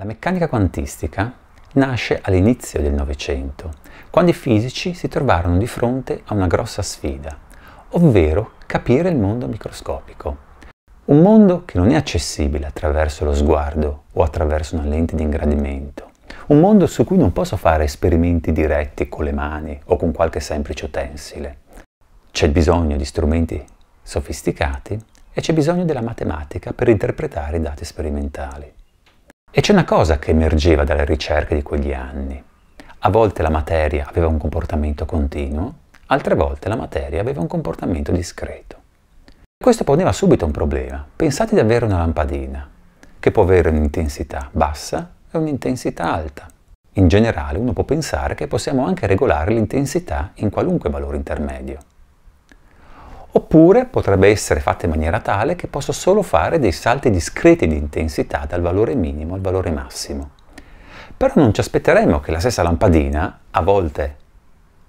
La meccanica quantistica nasce all'inizio del Novecento, quando i fisici si trovarono di fronte a una grossa sfida, ovvero capire il mondo microscopico. Un mondo che non è accessibile attraverso lo sguardo o attraverso una lente di ingrandimento. Un mondo su cui non posso fare esperimenti diretti con le mani o con qualche semplice utensile. C'è bisogno di strumenti sofisticati e c'è bisogno della matematica per interpretare i dati sperimentali. E c'è una cosa che emergeva dalle ricerche di quegli anni. A volte la materia aveva un comportamento continuo, altre volte la materia aveva un comportamento discreto. Questo poneva subito un problema. Pensate di avere una lampadina, che può avere un'intensità bassa e un'intensità alta. In generale uno può pensare che possiamo anche regolare l'intensità in qualunque valore intermedio oppure potrebbe essere fatta in maniera tale che posso solo fare dei salti discreti di intensità dal valore minimo al valore massimo. Però non ci aspetteremo che la stessa lampadina a volte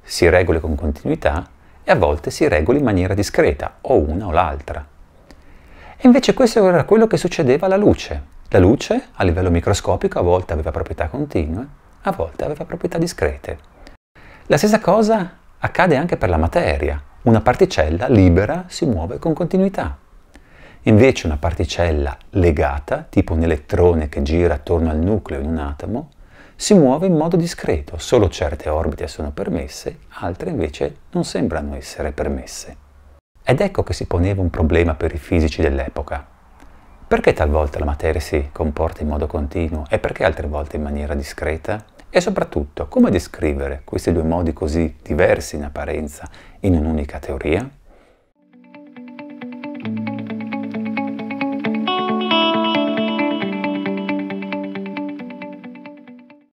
si regoli con continuità e a volte si regoli in maniera discreta, o una o l'altra. E invece questo era quello che succedeva alla luce. La luce a livello microscopico a volte aveva proprietà continue, a volte aveva proprietà discrete. La stessa cosa accade anche per la materia una particella libera si muove con continuità. Invece una particella legata, tipo un elettrone che gira attorno al nucleo in un atomo, si muove in modo discreto, solo certe orbite sono permesse, altre invece non sembrano essere permesse. Ed ecco che si poneva un problema per i fisici dell'epoca. Perché talvolta la materia si comporta in modo continuo e perché altre volte in maniera discreta? E soprattutto, come descrivere questi due modi così diversi in apparenza in un'unica teoria?